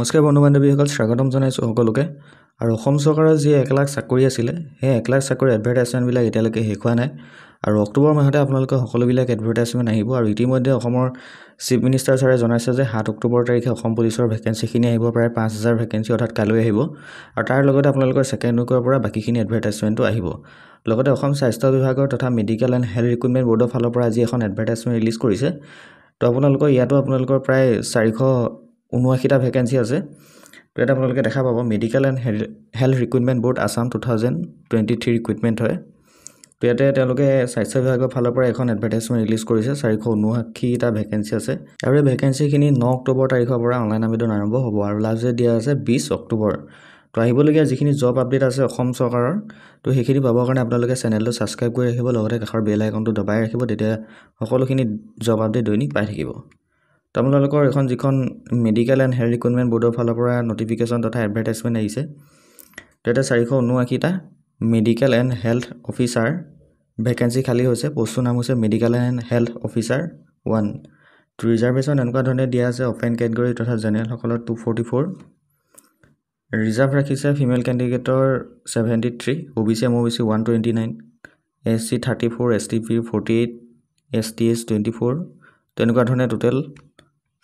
নমস্কাৰ বন্ধু বান্ধৱীসকল স্বাগতম জনাইছোঁ সকলোকে আৰু অসম চৰকাৰৰ যি এক লাখ চাকৰি আছিলে সেই এক লাখ চাকৰি এডভাৰটাইজমেণ্টবিলাক এতিয়ালৈকে শেষ হোৱা নাই আৰু অক্টোবৰ মাহতে আপোনালোকে সকলোবিলাক এডভাৰটাইজমেণ্ট আহিব আৰু ইতিমধ্যে অসমৰ চিফ মিনিষ্টাৰ ছাৰে জনাইছে যে সাত অক্টোবৰ তাৰিখে অসম পুলিচৰ ভেকেঞ্চিখিনি আহিব প্ৰায় পাঁচ হাজাৰ ভেকেঞ্চি অৰ্থাৎ কাইলৈ আহিব আৰু তাৰ লগতে আপোনালোকৰ ছেকেণ্ড উইকৰ পৰা বাকীখিনি এডভাৰটাইজমেণ্টো আহিব লগতে অসম স্বাস্থ্য বিভাগৰ তথা মেডিকেল এণ্ড হেল্থ ৰিকুইপমেণ্ট বৰ্ডৰ ফালৰ পৰা আজি এখন এডভাৰটাইজমেণ্ট ৰিলিজ কৰিছে তো আপোনালোকৰ ইয়াতো আপোনালোকৰ প্ৰায় চাৰিশ ঊনাশীটা ভেকেঞ্চি আছে তো এটা আপোনালোকে দেখা পাব medical and health recruitment board Assam two thousand twenty three recruitment হয় তো ইয়াতে তেওঁলোকে স্বাস্থ্য বিভাগৰ ফালৰ পৰা এখন এডভাৰটাইজমেণ্ট ৰিলিজ কৰিছে চাৰিশ ঊনাশীটা ভেকেঞ্চি আছে আৰু এই ভেকেঞ্চিখিনি ন অক্টোবৰ তাৰিখৰ পৰা অনলাইন আবেদন আৰম্ভ হ'ব আৰু লাষ্ট ডেট দিয়া আছে বিছ অক্টোবৰ তো আহিবলগীয়া যিখিনি জব আপডেট আছে অসম চৰকাৰৰ তো সেইখিনি পাবৰ কাৰণে আপোনালোকে চেনেলটো ছাবস্ক্ৰাইব কৰি ৰাখিব লগতে কাষৰ বেল আইকনটো দবাই ৰাখিব তেতিয়া সকলোখিনি জব আপডেট দৈনিক পাই থাকিব আপোনালোকৰ এখন যিখন মেডিকেল এণ্ড হেল্থ ইকুইপমেণ্ট বোৰ্ডৰ ফালৰ পৰা নটিফিকেশ্যন তথা এডভাৰটাইজমেণ্ট আহিছে তাতে চাৰিশ ঊনআশীটা medical and health officer vacancy খালী হৈছে পষ্টটোৰ নাম হৈছে medical and health officer one two reservation এনেকুৱা ধৰণে দিয়া আছে অপেন কেটগৰী তথা জেনেৰেলসকলৰ টু ফৰ্টি ফ'ৰ ৰিজাৰ্ভ ৰাখিছে ফিমেল কেণ্ডিডেটৰ seventy three O' B C M O' B C one twenty nine S C thirty four S T P forty eight S T S twenty four তেনেকুৱা ধৰণে total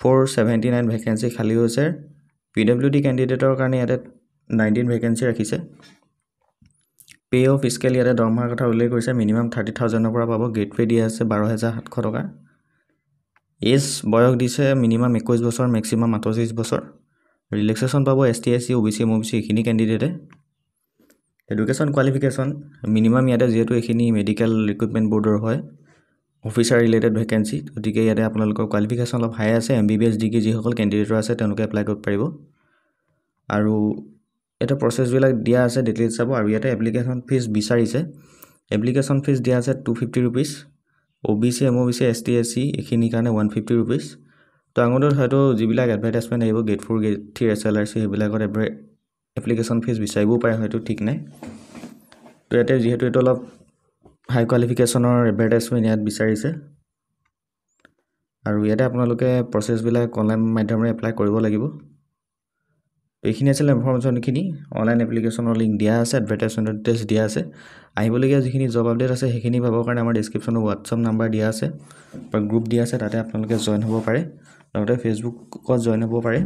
four seventy nine vacancy খালী হৈছে P W D কেণ্ডিডেটৰ কাৰণে ইয়াতে nineteen vacancy ৰাখিছে pay' of scale ইয়াতে দৰমহাৰ কথা উল্লেখ কৰিছে মিনিমাম থাৰ্টি থাউজেণ্ডৰ পৰা পাব গ্ৰেড পে' দিয়া আছে বাৰ হেজাৰ সাতশ টকা এজ বয়স দিছে মিনিমাম একৈছ বছৰ মেক্সিমাম আঠত্ৰিছ বছৰ ৰিলেক্সেশ্যন পাব S T S C O' B C M O' B C এইখিনি কেণ্ডিডেটে এডুকেশ্যন কোৱালিফিকেশ্যন মিনিমাম ইয়াতে যিহেতু এইখিনি মেডিকেল ৰিকুইপমেণ্ট বোৰ্ডৰ হয় অফিচাৰ ৰিলেটেড ভেকেঞ্চি গতিকে ইয়াতে আপোনালোকৰ কোৱালিফিকেশ্যন অলপ হাই আছে M B B S degree যিসকল কেণ্ডিডেটৰ আছে তেওঁলোকে এপ্লাই কৰিব পাৰিব আৰু ইয়াতে প্ৰচেছবিলাক দিয়া আছে ডিটেইলছ চাব আৰু ইয়াতে এপ্লিকেশ্যন ফিজ বিচাৰিছে এপ্লিকেশ্যন ফিজ দিয়া আছে two fifty rupees O' B C M O' B C S T S C এইখিনিৰ কাৰণে ওৱান ফিফটি ৰুপিজ তো আগতে হয়তো যিবিলাক এডভাৰটাইজমেণ্ট আহিব grade four grade three S L R C সেইবিলাকত এপ্লিকেশ্যন ফিজ বিচাৰিবও পাৰে হয়তো ঠিক নাই তো ইয়াতে যিহেতু এইটো অলপ হাই কোৱালিফিকেশ্যনৰ এডভাৰটাইজমেণ্ট ইয়াত বিচাৰিছে আৰু ইয়াতে আপোনালোকে প্ৰচেছবিলাক অনলাইন মাধ্যমেৰে এপ্লাই কৰিব লাগিব এইখিনি আছিলে ইনফৰ্মেশ্যনখিনি অনলাইন এপ্লিকেশ্যনৰ লিংক দিয়া আছে এডভাৰটাইজমেণ্ট ডিটেইলছ দিয়া আছে আহিবলগীয়া যিখিনি জব আপডেট আছে সেইখিনি পাবৰ কাৰণে আমাৰ ডিছক্ৰিপশ্যনত হোৱাটছআপ নাম্বাৰ দিয়া আছে বা গ্ৰুপ দিয়া আছে তাতে আপোনালোকে জইন হ'ব পাৰে লগতে ফেচবুকত জইন হ'ব পাৰে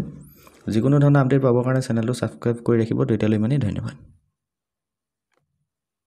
যিকোনো ধৰণৰ আপডেট পাবৰ কাৰণে চেনেলটো ছাবস্ক্ৰাইব কৰি ৰাখিব তেতিয়ালৈ মানে ধন্যবাদ